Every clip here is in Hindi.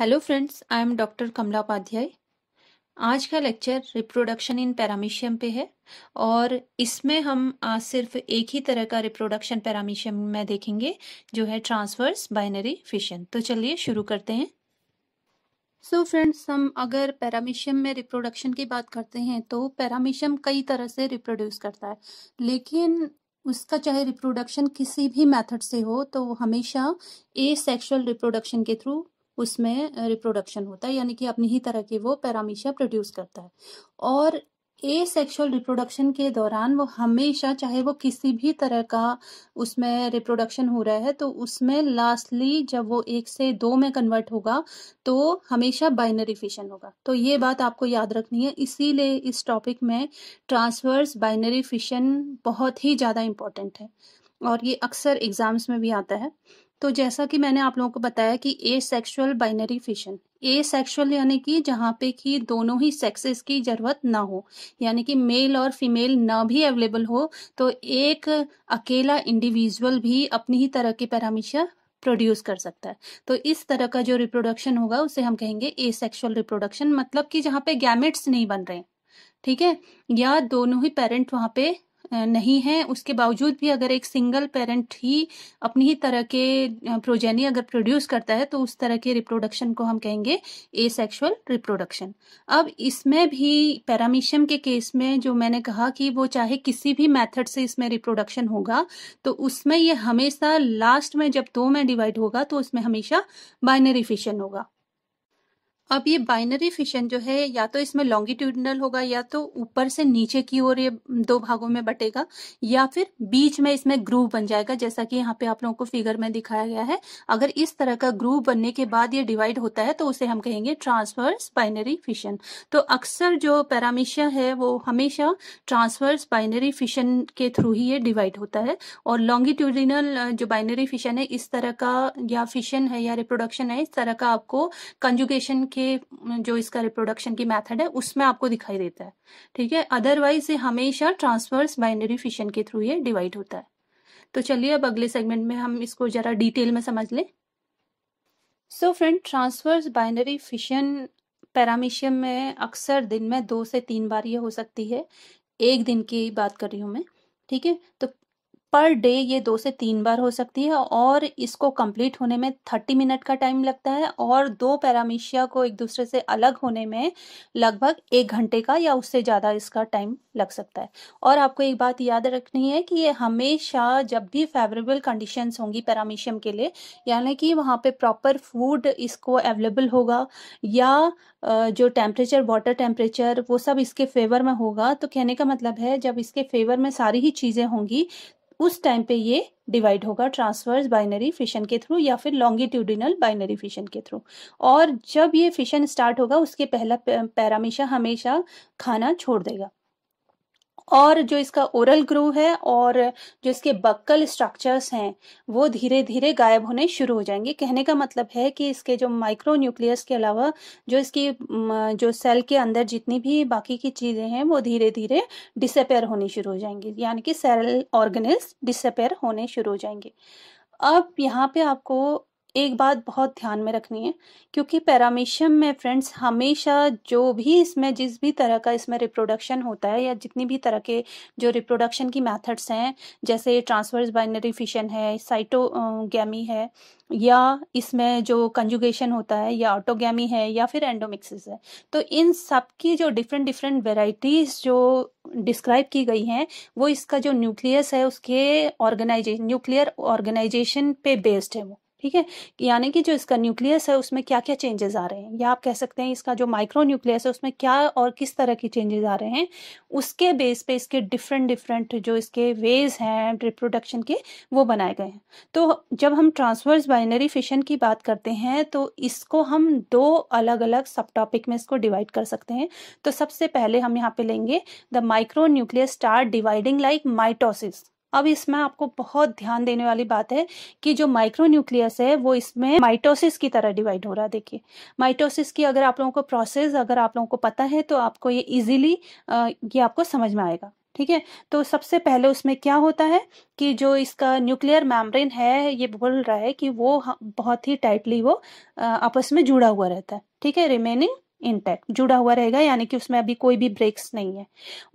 hello friends I am doctor Kamla Upadhyay आज का लेक्चर रिप्रोडक्शन इन पैरामीशियम पे है और इसमें हम आज सिर्फ एक ही तरह का रिप्रोडक्शन पैरामीशियम में देखेंगे जो है ट्रांसवर्स बाइनरी फिशन तो चलिए शुरू करते हैं सो so फ्रेंड्स हम अगर पैरामीशियम में रिप्रोडक्शन की बात करते हैं तो पैरामीशियम कई तरह से रिप्रोड्यूस करता है लेकिन उसका चाहे रिप्रोडक्शन किसी भी मेथड से हो तो हमेशा ए सेक्शुअल रिप्रोडक्शन के थ्रू उसमें रिप्रोडक्शन होता है यानी कि अपनी ही तरह की वो पैरामीशिया प्रोड्यूस करता है और ए सेक्शुअल रिप्रोडक्शन के दौरान वो हमेशा चाहे वो किसी भी तरह का उसमें रिप्रोडक्शन हो रहा है तो उसमें लास्टली जब वो एक से दो में कन्वर्ट होगा तो हमेशा बाइनरी फिशन होगा तो ये बात आपको याद रखनी है इसीलिए इस टॉपिक में ट्रांसवर्स बाइनरी फिशन बहुत ही ज़्यादा इंपॉर्टेंट है और ये अक्सर एग्जाम्स में भी आता है तो जैसा कि मैंने आप लोगों को बताया कि asexual binary fission asexual यानी कि जहाँ पे कि दोनों ही सेक्सेस की जरूरत ना हो यानी कि मेल और फीमेल ना भी अवेलेबल हो तो एक अकेला इंडिविजुअल भी अपनी ही तरह की पैरामीशिया प्रोड्यूस कर सकता है तो इस तरह का जो रिप्रोडक्शन होगा उसे हम कहेंगे ए सेक्शुअल रिप्रोडक्शन मतलब कि जहाँ पे गैमेट्स नहीं बन रहे ठीक है या दोनों ही पेरेंट वहाँ पे नहीं है उसके बावजूद भी अगर एक सिंगल पेरेंट ही अपनी ही तरह के प्रोजेनी अगर प्रोड्यूस करता है तो उस तरह के रिप्रोडक्शन को हम कहेंगे ए सेक्शुअल रिप्रोडक्शन अब इसमें भी पैरामीशियम के केस में जो मैंने कहा कि वो चाहे किसी भी मेथड से इसमें रिप्रोडक्शन होगा तो उसमें ये हमेशा लास्ट में जब दो में डिवाइड होगा तो उसमें हमेशा बाइनरी फिशन होगा अब ये बाइनरी फिशन जो है या तो इसमें लॉन्गिट्यूडनल होगा या तो ऊपर से नीचे की ओर ये दो भागों में बटेगा या फिर बीच में इसमें ग्रूव बन जाएगा जैसा कि यहाँ पे आप लोगों को फिगर में दिखाया गया है अगर इस तरह का ग्रूव बनने के बाद ये डिवाइड होता है तो उसे हम कहेंगे ट्रांसवर्स बाइनरी फिशन तो अक्सर जो पैरामिशिया है वो हमेशा ट्रांसवर्स बाइनरी फिशन के थ्रू ही ये डिवाइड होता है और लॉन्गिट्यूडिनल जो बाइनरी फिशन है इस तरह का या फिशन है या रिप्रोडक्शन है इस तरह का आपको कंजुगेशन के के जो इसका रिप्रोडक्शन की मेथड है उसमें आपको दिखाई देता है ठीक है अदरवाइज ये हमेशा ट्रांसवर्स बाइनरी फिशन के थ्रू ये डिवाइड होता है तो चलिए अब अगले सेगमेंट में हम इसको जरा डिटेल में समझ लें so friend transverse binary fission paramecium में अक्सर दिन में दो से तीन बार ये हो सकती है एक दिन की बात कर रही हूँ मैं ठीक है तो पर डे ये दो से तीन बार हो सकती है और इसको कंप्लीट होने में थर्टी मिनट का टाइम लगता है और दो पैरामीशिया को एक दूसरे से अलग होने में लगभग एक घंटे का या उससे ज़्यादा इसका टाइम लग सकता है और आपको एक बात याद रखनी है कि ये हमेशा जब भी फेवरेबल कंडीशंस होंगी पैरामीशियम के लिए यानी कि वहाँ पे प्रॉपर फूड इसको अवेलेबल होगा या जो टेम्परेचर वाटर टेम्परेचर वो सब इसके फेवर में होगा तो कहने का मतलब है जब इसके फेवर में सारी ही चीज़ें होंगी उस टाइम पे ये डिवाइड होगा ट्रांसवर्स बाइनरी फिशन के थ्रू या फिर लॉन्गिट्यूडिनल बाइनरी फिशन के थ्रू और जब ये फिशन स्टार्ट होगा उसके पहला पैरामिशा हमेशा खाना छोड़ देगा और जो इसका ओरल ग्रू है और जो इसके बक्कल स्ट्रक्चर्स हैं वो धीरे धीरे गायब होने शुरू हो जाएंगे कहने का मतलब है कि इसके जो माइक्रो न्यूक्लियस के अलावा जो इसकी जो सेल के अंदर जितनी भी बाकी की चीज़ें हैं वो धीरे धीरे डिसअपेयर होनी शुरू हो जाएंगी यानी कि सेल ऑर्गेनिज डिसअपेयर होने शुरू हो जाएंगे अब यहाँ पे आपको एक बात बहुत ध्यान में रखनी है क्योंकि पैरामीशियम में फ्रेंड्स हमेशा जो भी इसमें जिस भी तरह का इसमें रिप्रोडक्शन होता है या जितनी भी तरह के जो रिप्रोडक्शन की मेथड्स हैं जैसे ट्रांसवर्स बाइनरी फिशन है साइटोगैमी है या इसमें जो कंजुगेशन होता है या ऑटोगैमी है या फिर एंडोमिक्सिस है तो इन सब की जो डिफरेंट डिफरेंट वेराइटीज जो डिस्क्राइब की गई हैं वो इसका जो न्यूक्लियस है उसके ऑर्गेनाइजेशन न्यूक्लियर ऑर्गेनाइजेशन पे बेस्ड है वो ठीक है यानी कि जो इसका न्यूक्लियस है उसमें क्या क्या चेंजेस आ रहे हैं या आप कह सकते हैं इसका जो माइक्रो न्यूक्लियस है उसमें क्या और किस तरह के चेंजेस आ रहे हैं उसके बेस पे इसके डिफरेंट डिफरेंट जो इसके वेज हैं रिप्रोडक्शन के वो बनाए गए हैं तो जब हम ट्रांसवर्स बाइनरी फिशन की बात करते हैं तो इसको हम दो अलग अलग सब टॉपिक में इसको डिवाइड कर सकते हैं तो सबसे पहले हम यहाँ पे लेंगे the micro nucleus star dividing like mitosis अब इसमें आपको बहुत ध्यान देने वाली बात है कि जो माइक्रो न्यूक्लियस है वो इसमें माइटोसिस की तरह डिवाइड हो रहा है देखिए माइटोसिस की अगर आप लोगों को प्रोसेस अगर आप लोगों को पता है तो आपको ये इजीली ये आपको समझ में आएगा ठीक है तो सबसे पहले उसमें क्या होता है कि जो इसका न्यूक्लियर मैमब्रेन है ये बोल रहा है कि वो बहुत ही टाइटली वो आपस में जुड़ा हुआ रहता है ठीक है रिमेनिंग इंटैक्ट जुड़ा हुआ रहेगा यानी कि उसमें अभी कोई भी ब्रेक्स नहीं है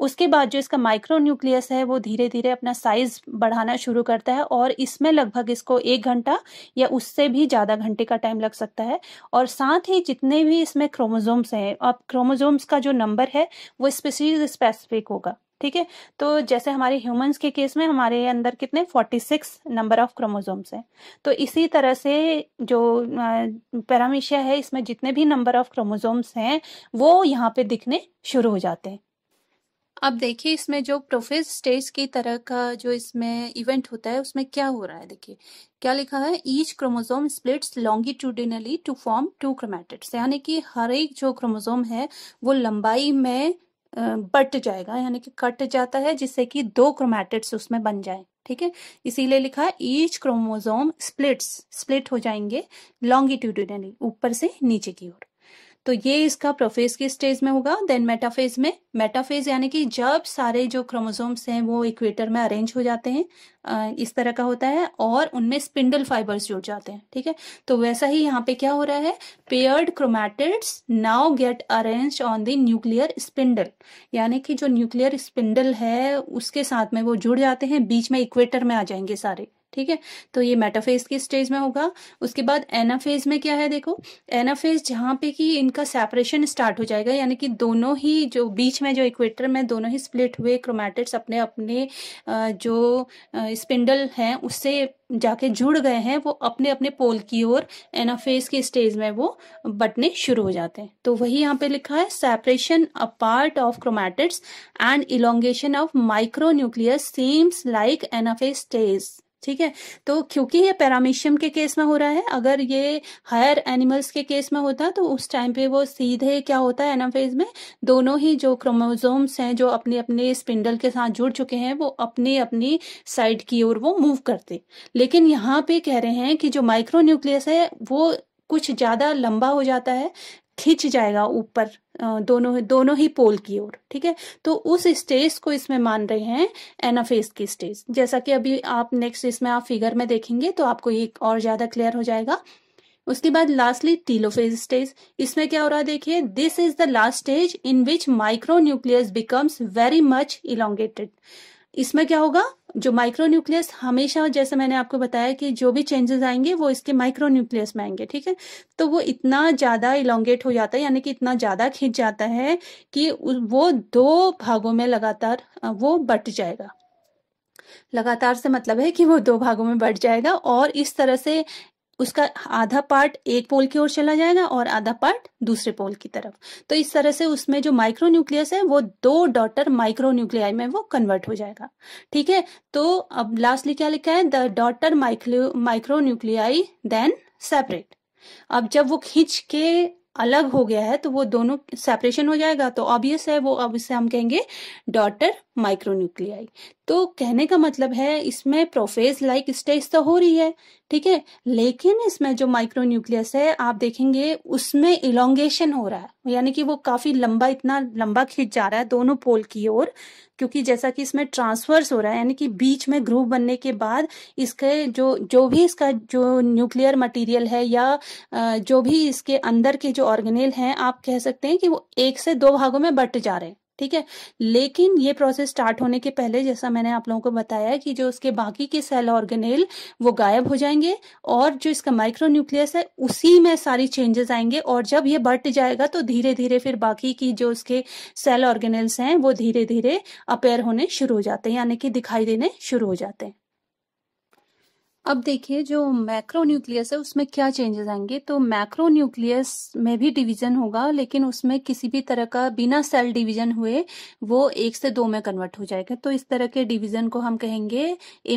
उसके बाद जो इसका माइक्रो न्यूक्लियस है वो धीरे धीरे अपना साइज बढ़ाना शुरू करता है और इसमें लगभग इसको एक घंटा या उससे भी ज़्यादा घंटे का टाइम लग सकता है और साथ ही जितने भी इसमें क्रोमोजोम्स हैं अब क्रोमोजोम्स का जो नंबर है वो स्पेसीज स्पेसिफिक होगा ठीक है तो जैसे हमारे ह्यूमंस के केस में हमारे अंदर कितने 46 नंबर ऑफ क्रोमोजोम्स हैं तो इसी तरह से जो पैरामिशिया है इसमें जितने भी नंबर ऑफ क्रोमोजोम्स हैं वो यहाँ पे दिखने शुरू हो जाते हैं अब देखिए इसमें जो प्रोफेज स्टेज की तरह का जो इसमें इवेंट होता है उसमें क्या हो रहा है देखिए क्या लिखा है each chromosome splits longitudinally to form two chromatids यानी कि हर एक जो क्रोमोजोम है वो लंबाई में बट जाएगा यानी कि कट जाता है जिससे कि दो क्रोमैटिड्स उसमें बन जाए ठीक है इसीलिए लिखा है ईच क्रोमोजोम स्प्लिट्स स्प्लिट हो जाएंगे लॉन्गिट्यूडिनली ऊपर से नीचे की ओर तो ये इसका प्रोफेज के स्टेज में होगा देन मेटाफेज में मेटाफेज यानी कि जब सारे जो क्रोमोजोम्स हैं वो इक्वेटर में अरेंज हो जाते हैं इस तरह का होता है और उनमें स्पिंडल फाइबर्स जुड़ जाते हैं ठीक है तो वैसा ही यहाँ पे क्या हो रहा है paired chromatids now get arrange on the nuclear spindle यानी कि जो न्यूक्लियर स्पिंडल है उसके साथ में वो जुड़ जाते हैं बीच में इक्वेटर में आ जाएंगे सारे ठीक है तो ये मेटाफेज की स्टेज में होगा उसके बाद एनाफेज में क्या है देखो एनाफेज जहाँ पे कि इनका सेपरेशन स्टार्ट हो जाएगा यानी कि दोनों ही जो बीच में जो इक्वेटर में दोनों ही स्प्लिट हुए क्रोमैटिड्स अपने अपने जो स्पिंडल हैं उससे जाके जुड़ गए हैं वो अपने अपने पोल की ओर एनाफेज के स्टेज में वो बटने शुरू हो जाते हैं तो वही यहाँ पे लिखा है separation apart of chromatids and elongation of micro nucleus seems like anaphase stage ठीक है तो क्योंकि ये पैरामीशियम के केस में हो रहा है अगर ये हायर एनिमल्स के केस में होता तो उस टाइम पे वो सीधे क्या होता है एनाफेज में दोनों ही जो क्रोमोजोम्स हैं जो अपने अपने स्पिंडल के साथ जुड़ चुके हैं वो अपनी अपनी साइड की ओर वो मूव करते लेकिन यहाँ पे कह रहे हैं कि जो माइक्रो न्यूक्लियस है वो कुछ ज्यादा लंबा हो जाता है खींच जाएगा ऊपर दोनों दोनों ही पोल की ओर ठीक है तो उस स्टेज को इसमें मान रहे हैं एनाफेस की स्टेज जैसा कि अभी आप नेक्स्ट इसमें आप फिगर में देखेंगे तो आपको ये और ज्यादा क्लियर हो जाएगा उसके बाद लास्टली टीलोफेज स्टेज इसमें क्या हो रहा है देखिए this is the last stage in which micro nucleus becomes very much elongated इसमें क्या होगा जो माइक्रो न्यूक्लियस हमेशा जैसे मैंने आपको बताया कि जो भी चेंजेस आएंगे वो इसके माइक्रो न्यूक्लियस में आएंगे ठीक है तो वो इतना ज़्यादा इलोंगेट हो जाता है यानी कि इतना ज़्यादा खींच जाता है कि वो दो भागों में लगातार वो बट जाएगा लगातार से मतलब है कि वो दो भागों में बढ़ जाएगा और इस तरह से उसका आधा पार्ट एक पोल की ओर चला जाएगा और आधा पार्ट दूसरे पोल की तरफ तो इस तरह से उसमें जो माइक्रो न्यूक्लियस है वो दो डॉटर माइक्रो न्यूक्लियाई में वो कन्वर्ट हो जाएगा ठीक है तो अब लास्टली क्या लिखा है the daughter micro micro nuclei then separate अब जब वो खींच के अलग हो गया है तो वो दोनों सेपरेशन हो जाएगा तो ऑब्वियस है वो अब इससे हम कहेंगे डॉटर माइक्रोन्यूक्लियाई तो कहने का मतलब है इसमें प्रोफेज लाइक स्टेज तो हो रही है ठीक है लेकिन इसमें जो माइक्रोन्यूक्लियस है आप देखेंगे उसमें इलोंगेशन हो रहा है यानी कि वो काफी लंबा इतना लंबा खिंच जा रहा है दोनों पोल की ओर क्योंकि जैसा कि इसमें ट्रांसफर्स हो रहा है यानी कि बीच में ग्रूव बनने के बाद इसके जो जो भी इसका जो न्यूक्लियर मटेरियल है या जो भी इसके अंदर के जो ऑर्गेनेल हैं आप कह सकते हैं कि वो एक से दो भागों में बट जा रहे हैं ठीक है लेकिन ये प्रोसेस स्टार्ट होने के पहले जैसा मैंने आप लोगों को बताया कि जो उसके बाकी के सेल ऑर्गेनेल वो गायब हो जाएंगे और जो इसका माइक्रो न्यूक्लियस है उसी में सारी चेंजेस आएंगे और जब ये बढ़ जाएगा तो धीरे धीरे फिर बाकी की जो उसके सेल ऑर्गेनेल्स हैं वो धीरे धीरे अपेयर होने शुरू हो जाते हैं यानी कि दिखाई देने शुरू हो जाते हैं अब देखिए जो मैक्रो न्यूक्लियस है उसमें क्या चेंजेस आएंगे तो मैक्रो न्यूक्लियस में भी डिवीजन होगा लेकिन उसमें किसी भी तरह का बिना सेल डिवीजन हुए वो एक से दो में कन्वर्ट हो जाएगा तो इस तरह के डिवीजन को हम कहेंगे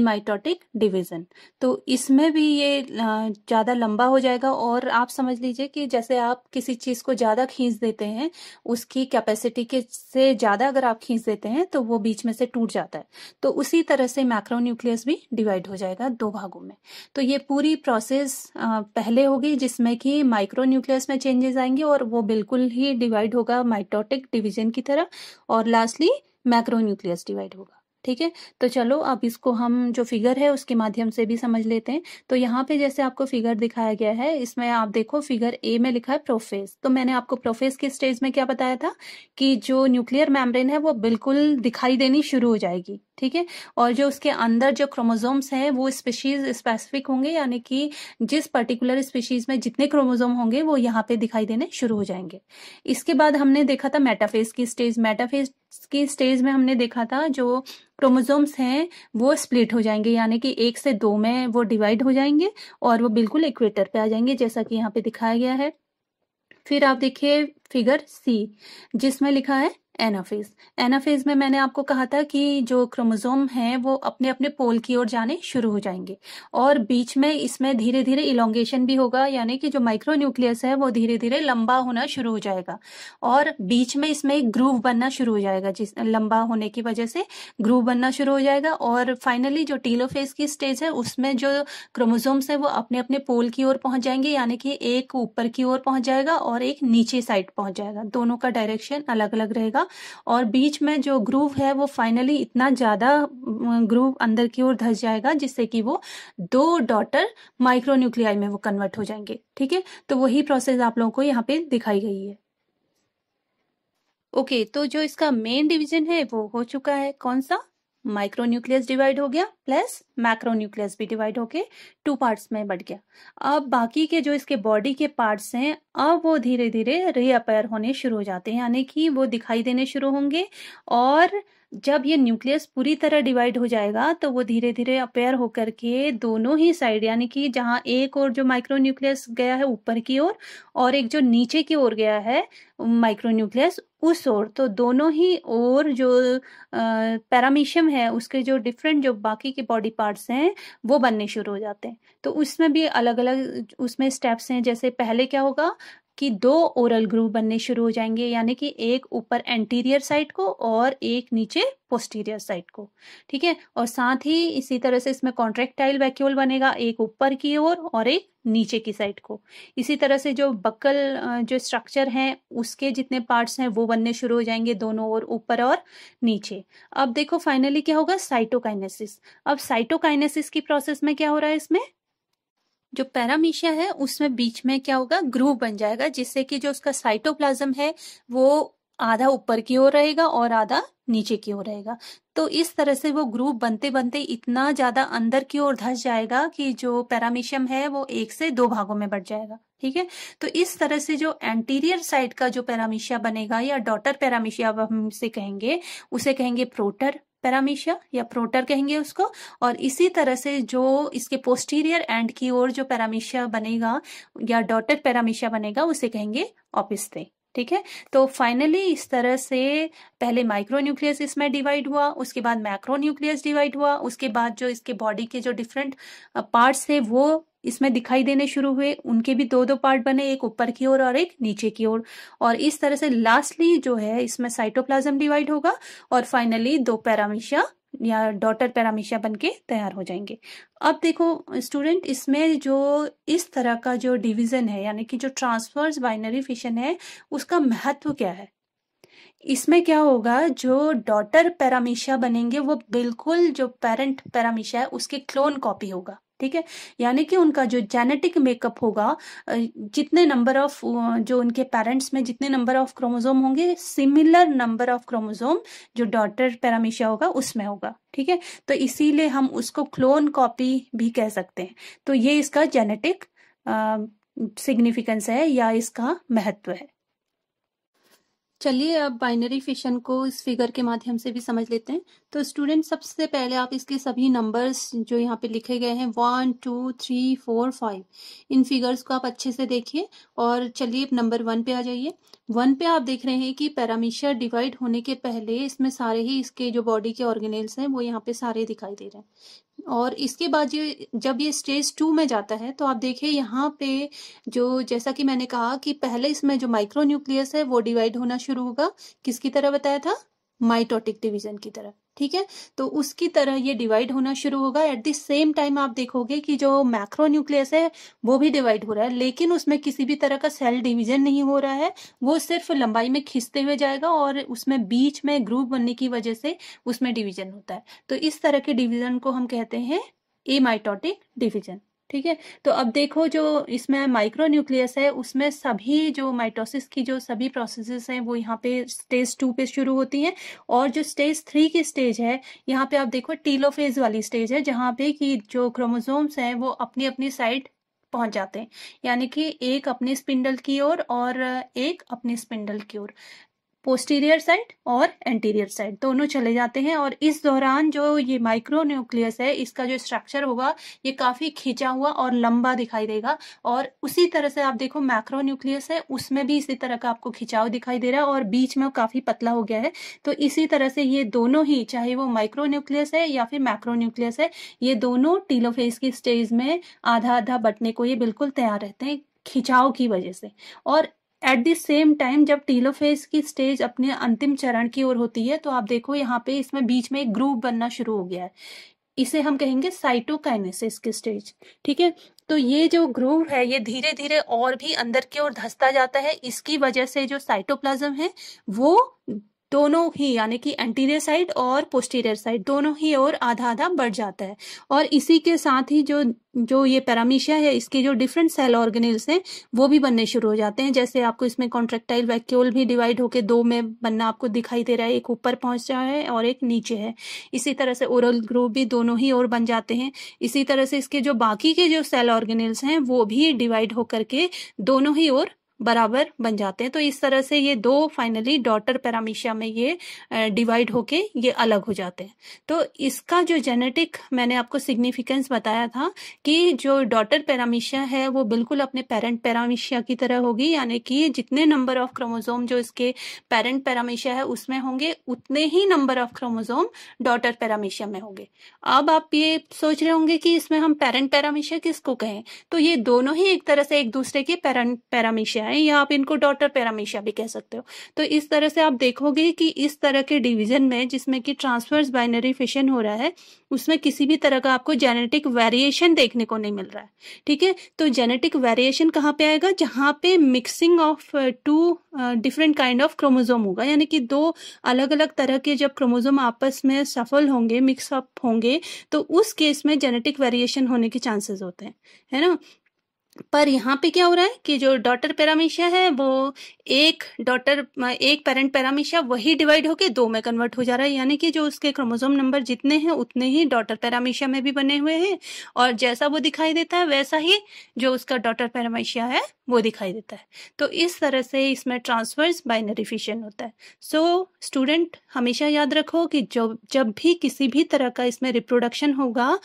एमाइटोटिक डिवीजन तो इसमें भी ये ज्यादा लंबा हो जाएगा और आप समझ लीजिए कि जैसे आप किसी चीज को ज्यादा खींच देते हैं उसकी कैपेसिटी के से ज्यादा अगर आप खींच देते हैं तो वो बीच में से टूट जाता है तो उसी तरह से मैक्रो न्यूक्लियस भी डिवाइड हो जाएगा दो भागों भागों में तो ये पूरी प्रोसेस पहले होगी जिसमें कि माइक्रो न्यूक्लियस में चेंजेस आएंगे और वो बिल्कुल ही डिवाइड होगा माइटोटिक डिवीजन की तरह और लास्टली मैक्रो न्यूक्लियस डिवाइड होगा ठीक है तो चलो अब इसको हम जो फिगर है उसके माध्यम से भी समझ लेते हैं तो यहाँ पे जैसे आपको फिगर दिखाया गया है इसमें आप देखो फिगर ए में लिखा है प्रोफेस तो मैंने आपको प्रोफेस के स्टेज में क्या बताया था कि जो न्यूक्लियर मैम्ब्रेन है वो बिल्कुल दिखाई देनी शुरू हो जाएगी ठीक है और जो उसके अंदर जो क्रोमोजोम्स हैं वो स्पेशीज स्पेसिफिक होंगे यानी कि जिस पर्टिकुलर स्पेशीज में जितने क्रोमोजोम होंगे वो यहाँ पे दिखाई देने शुरू हो जाएंगे इसके बाद हमने देखा था मेटाफेज की स्टेज मेटाफेज की स्टेज में हमने देखा था जो क्रोमोजोम्स हैं वो स्प्लिट हो जाएंगे यानी कि एक से दो में वो डिवाइड हो जाएंगे और वो बिल्कुल इक्वेटर पे आ जाएंगे जैसा कि यहाँ पे दिखाया गया है फिर आप देखिए फिगर सी जिसमें लिखा है एनाफेज एनाफेज में मैंने आपको कहा था कि जो क्रोमोजोम हैं वो अपने अपने पोल की ओर जाने शुरू हो जाएंगे और बीच में इसमें धीरे धीरे इलोंगेशन भी होगा यानी कि जो माइक्रो न्यूक्लियस है वो धीरे धीरे लंबा होना शुरू हो जाएगा और बीच में इसमें एक ग्रूव बनना शुरू हो जाएगा जिस लंबा होने की वजह से ग्रूव बनना शुरू हो जाएगा और फाइनली जो टीलोफेज की स्टेज है उसमें जो क्रोमोजोम्स है वो अपने अपने पोल की ओर पहुंच जाएंगे यानी कि एक ऊपर की ओर पहुंच जाएगा और एक नीचे साइड पहुंच जाएगा दोनों का डायरेक्शन अलग अलग रहेगा और बीच में जो ग्रूव है वो फाइनली इतना ज़्यादा ग्रूव अंदर की ओर धस जाएगा जिससे कि वो दो डॉटर माइक्रोन्यूक्लियाई में वो कन्वर्ट हो जाएंगे ठीक है तो वही प्रोसेस आप लोगों को यहाँ पे दिखाई गई है ओके okay, तो जो इसका मेन डिवीजन है वो हो चुका है कौन सा माइक्रो न्यूक्लियस डिवाइड हो गया प्लस मैक्रो न्यूक्लियस भी डिवाइड होके टू पार्ट्स में बढ़ गया अब बाकी के जो इसके बॉडी के पार्ट्स हैं अब वो धीरे धीरे रीअपेयर होने शुरू हो जाते हैं यानी कि वो दिखाई देने शुरू होंगे और जब ये न्यूक्लियस पूरी तरह डिवाइड हो जाएगा तो वो धीरे धीरे अपेयर होकर के दोनों ही साइड यानी कि जहाँ एक और जो माइक्रो न्यूक्लियस गया है ऊपर की ओर और, और एक जो नीचे की ओर गया है माइक्रो न्यूक्लियस उस ओर तो दोनों ही ओर जो पैरामीशियम है उसके जो डिफरेंट जो बाकी के बॉडी पार्ट्स हैं वो बनने शुरू हो जाते हैं तो उसमें भी अलग अलग उसमें स्टेप्स हैं जैसे पहले क्या होगा कि दो ओरल ग्रूव बनने शुरू हो जाएंगे यानी कि एक ऊपर एंटीरियर साइड को और एक नीचे पोस्टीरियर साइड को ठीक है और साथ ही इसी तरह से इसमें कॉन्ट्रेक्टाइल वैक्यूल बनेगा एक ऊपर की ओर और, और एक नीचे की साइड को इसी तरह से जो बकल जो स्ट्रक्चर है उसके जितने पार्ट्स हैं वो बनने शुरू हो जाएंगे दोनों ओर ऊपर और नीचे अब देखो फाइनली क्या होगा साइटोकाइनेसिस अब साइटोकाइनेसिस की प्रोसेस में क्या हो रहा है इसमें जो पैरामीशिया है उसमें बीच में क्या होगा ग्रूव बन जाएगा जिससे कि जो उसका साइटोप्लाज्म है वो आधा ऊपर की ओर रहेगा और आधा नीचे की ओर रहेगा तो इस तरह से वो ग्रुप बनते बनते इतना ज्यादा अंदर की ओर धस जाएगा कि जो पैरामीशियम है वो एक से दो भागों में बढ़ जाएगा ठीक है तो इस तरह से जो एंटीरियर साइड का जो पैरामीशिया बनेगा या डॉटर पैरामीशिया हम इसे कहेंगे उसे कहेंगे प्रोटर पैरामीशिया या प्रोटर कहेंगे उसको और इसी तरह से जो इसके पोस्टीरियर एंड की ओर जो पैरामीशिया बनेगा या डॉटर पैरामीशिया बनेगा उसे कहेंगे ऑपिस्ते ठीक है तो फाइनली इस तरह से पहले माइक्रो न्यूक्लियस इसमें डिवाइड हुआ उसके बाद मैक्रो न्यूक्लियस डिवाइड हुआ उसके बाद जो इसके बॉडी के जो डिफरेंट पार्ट्स है वो इसमें दिखाई देने शुरू हुए उनके भी दो दो पार्ट बने एक ऊपर की ओर और एक नीचे की ओर और इस तरह से लास्टली जो है इसमें साइटोप्लाज्म डिवाइड होगा और फाइनली दो पैरामिशिया या डॉटर पैरामिशिया बन के तैयार हो जाएंगे अब देखो स्टूडेंट इसमें जो इस तरह का जो डिवीजन है यानी कि जो ट्रांसफर्स बाइनरी फिशन है उसका महत्व क्या है इसमें क्या होगा जो डॉटर पैरामिशिया बनेंगे वो बिल्कुल जो पेरेंट पैरामिशिया है उसके क्लोन कॉपी होगा ठीक है यानी कि उनका जो जेनेटिक मेकअप होगा जितने नंबर ऑफ जो उनके पेरेंट्स में जितने नंबर ऑफ क्रोमोजोम होंगे सिमिलर नंबर ऑफ क्रोमोजोम जो डॉटर पैरामिशिया होगा उसमें होगा ठीक है तो इसीलिए हम उसको क्लोन कॉपी भी कह सकते हैं तो ये इसका जेनेटिक सिग्निफिकेंस है या इसका महत्व है चलिए अब बाइनरी फिशन को इस फिगर के माध्यम से भी समझ लेते हैं तो स्टूडेंट सबसे पहले आप इसके सभी नंबर्स जो यहाँ पे लिखे गए हैं one two three four five in figures को आप अच्छे से देखिए और चलिए अब नंबर वन पे आ जाइए वन पे आप देख रहे हैं कि पैरामीशर डिवाइड होने के पहले इसमें सारे ही इसके जो बॉडी के ऑर्गेनेल्स हैं वो यहाँ पे सारे दिखाई दे रहे हैं और इसके बाद ये जब ये स्टेज टू में जाता है तो आप देखिए यहाँ पे जो जैसा कि मैंने कहा कि पहले इसमें जो माइक्रो न्यूक्लियस है वो डिवाइड होना शुरू होगा किसकी तरह बताया था माइटोटिक डिवीजन की तरह ठीक है तो उसकी तरह ये डिवाइड होना शुरू होगा एट द सेम टाइम आप देखोगे कि जो मैक्रो न्यूक्लियस है वो भी डिवाइड हो रहा है लेकिन उसमें किसी भी तरह का सेल डिवीजन नहीं हो रहा है वो सिर्फ लंबाई में खिंचते हुए जाएगा और उसमें बीच में ग्रुप बनने की वजह से उसमें डिवीजन होता है तो इस तरह के डिवीजन को हम कहते हैं ए माइटोटिक डिवीजन ठीक है तो अब देखो जो इसमें माइक्रो न्यूक्लियस है उसमें सभी जो माइटोसिस की जो सभी प्रोसेसेस हैं वो यहाँ पे स्टेज टू पे शुरू होती हैं और जो स्टेज थ्री की स्टेज है यहाँ पे आप देखो टीलोफेज वाली स्टेज है जहाँ पे कि जो क्रोमोजोम्स हैं वो अपनी अपनी साइड पहुंच जाते हैं यानी कि एक अपने स्पिंडल की ओर और, और एक अपने स्पिंडल की ओर पोस्टीरियर साइड और एंटीरियर साइड दोनों चले जाते हैं और इस दौरान जो ये माइक्रो न्यूक्लियस है इसका जो स्ट्रक्चर होगा ये काफ़ी खींचा हुआ और लंबा दिखाई देगा और उसी तरह से आप देखो मैक्रो न्यूक्लियस है उसमें भी इसी तरह का आपको खिंचाव दिखाई दे रहा है और बीच में काफ़ी पतला हो गया है तो इसी तरह से ये दोनों ही चाहे वो माइक्रो न्यूक्लियस है या फिर मैक्रो न्यूक्लियस है ये दोनों टीलोफेस की स्टेज में आधा आधा बटने को ये बिल्कुल तैयार रहते हैं खिंचाव की वजह से और एट द सेम टाइम जब टीलोफेज की स्टेज अपने अंतिम चरण की ओर होती है तो आप देखो यहाँ पे इसमें बीच में एक ग्रुप बनना शुरू हो गया है इसे हम कहेंगे साइटोकाइनेसिस की स्टेज ठीक है तो ये जो ग्रूव है ये धीरे धीरे और भी अंदर की ओर धसता जाता है इसकी वजह से जो साइटोप्लाज्म है वो दोनों ही यानी कि एंटीरियर साइड और पोस्टीरियर साइड दोनों ही और आधा आधा बढ़ जाता है और इसी के साथ ही जो जो ये पैरामीशिया है इसके जो डिफरेंट सेल ऑर्गेनिल्स हैं वो भी बनने शुरू हो जाते हैं जैसे आपको इसमें कॉन्ट्रेक्टाइल वैक्यूल भी डिवाइड होकर दो में बनना आपको दिखाई दे रहा है एक ऊपर पहुंच रहा है और एक नीचे है इसी तरह से ओरल ग्रुप भी दोनों ही और बन जाते हैं इसी तरह से इसके जो बाकी के जो सेल ऑर्गेनिल्स हैं वो भी डिवाइड होकर के दोनों ही और बराबर बन जाते हैं तो इस तरह से ये दो फाइनली डॉटर पैरामीशिया में ये डिवाइड होके ये अलग हो जाते हैं तो इसका जो जेनेटिक मैंने आपको सिग्निफिकेंस बताया था कि जो डॉटर पैरामीशिया है वो बिल्कुल अपने पेरेंट पैरामीशिया की तरह होगी यानी कि जितने नंबर ऑफ क्रोमोजोम जो इसके पेरेंट पैरामीशिया है उसमें होंगे उतने ही number of chromosome daughter paramecia में होंगे अब आप ये सोच रहे होंगे कि इसमें हम पेरेंट पैरामीशिया किसको कहें तो ये दोनों ही एक तरह से एक दूसरे के पेरेंट पैरामीशिया है या आप इनको डॉटर पैरामीशिया भी कह सकते हो तो इस तरह से आप देखोगे कि इस तरह के डिवीजन में जिसमें कि ट्रांसफर्स बाइनरी फिशन हो रहा है उसमें किसी भी तरह का आपको जेनेटिक वेरिएशन देखने को नहीं मिल रहा है ठीक है तो जेनेटिक वेरिएशन कहाँ पे आएगा जहाँ पे mixing of two different kind of chromosome होगा यानी कि दो अलग अलग तरह के जब क्रोमोजोम आपस में सफल होंगे मिक्सअप होंगे तो उस केस में जेनेटिक वेरिएशन होने के चांसेस होते हैं है ना पर यहाँ पे क्या हो रहा है कि जो डॉटर पैरामीशिया है वो एक डॉटर एक पेरेंट पैरामीशिया वही डिवाइड होके दो में कन्वर्ट हो जा रहा है यानी कि जो उसके क्रोमोजोम नंबर जितने हैं उतने ही डॉटर पैरामीशिया में भी बने हुए हैं और जैसा वो दिखाई देता है वैसा ही जो उसका डॉटर पैरामीशिया है वो दिखाई देता है तो इस तरह से इसमें ट्रांसफर्स बाइनरी फिशन होता है सो so, स्टूडेंट हमेशा याद रखो कि जो जब भी किसी भी तरह का इसमें रिप्रोडक्शन होगा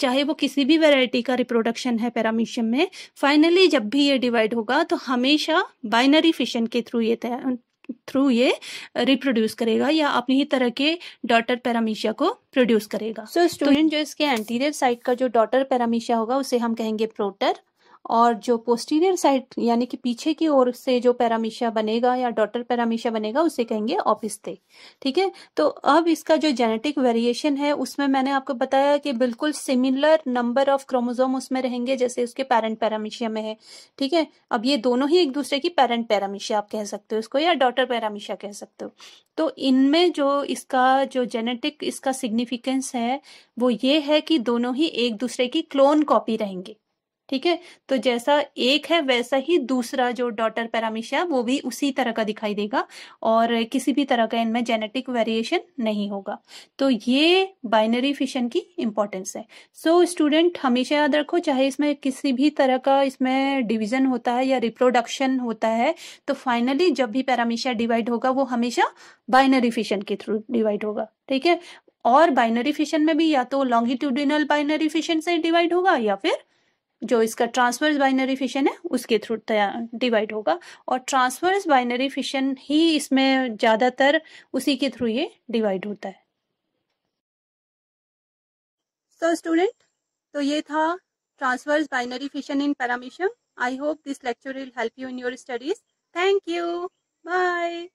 चाहे वो किसी भी वैरायटी का रिप्रोडक्शन है पैरामीशियम में फाइनली जब भी ये डिवाइड होगा तो हमेशा बाइनरी फिशन के थ्रू ये थ्रू ये रिप्रोड्यूस uh, करेगा या अपनी ही तरह के डॉटर पैरामीशिया को प्रोड्यूस करेगा सो so, स्टूडेंट तो, जो इसके एंटीरियर साइड का जो डॉटर पैरामीशिया होगा उसे हम कहेंगे प्रोटर और जो पोस्टीरियर साइड यानी कि पीछे की ओर से जो पैरामीशिया बनेगा या डॉटर पैरामीशिया बनेगा उसे कहेंगे ऑपिस्ते ठीक है तो अब इसका जो जेनेटिक वेरिएशन है उसमें मैंने आपको बताया कि बिल्कुल सिमिलर नंबर ऑफ क्रोमोजोम उसमें रहेंगे जैसे उसके पेरेंट पैरामीशिया में है ठीक है अब ये दोनों ही एक दूसरे की पेरेंट पैरामीशिया आप कह सकते हो इसको या डॉटर पैरामीशिया कह सकते हो तो इनमें जो इसका जो जेनेटिक इसका सिग्निफिकेंस है वो ये है कि दोनों ही एक दूसरे की क्लोन कॉपी रहेंगे ठीक है तो जैसा एक है वैसा ही दूसरा जो डॉटर है वो भी उसी तरह का दिखाई देगा और किसी भी तरह का इनमें जेनेटिक वेरिएशन नहीं होगा तो ये बाइनरी फिशन की इंपॉर्टेंस है सो so, स्टूडेंट हमेशा याद रखो चाहे इसमें किसी भी तरह का इसमें डिवीजन होता है या रिप्रोडक्शन होता है तो फाइनली जब भी पैरामिशिया डिवाइड होगा वो हमेशा बाइनरी फिशन के थ्रू डिवाइड होगा ठीक है और बाइनरी फिशन में भी या तो लॉन्गिट्यूडिनल बाइनरी फिशन से डिवाइड होगा या फिर जो इसका ट्रांसवर्स बाइनरी फिशन है उसके थ्रू डिवाइड होगा और ट्रांसवर्स बाइनरी फिशन ही इसमें ज़्यादातर उसी के थ्रू ये डिवाइड होता है सो so स्टूडेंट तो ये था transverse binary fission in paramecium I hope this lecture will help you in your studies thank you bye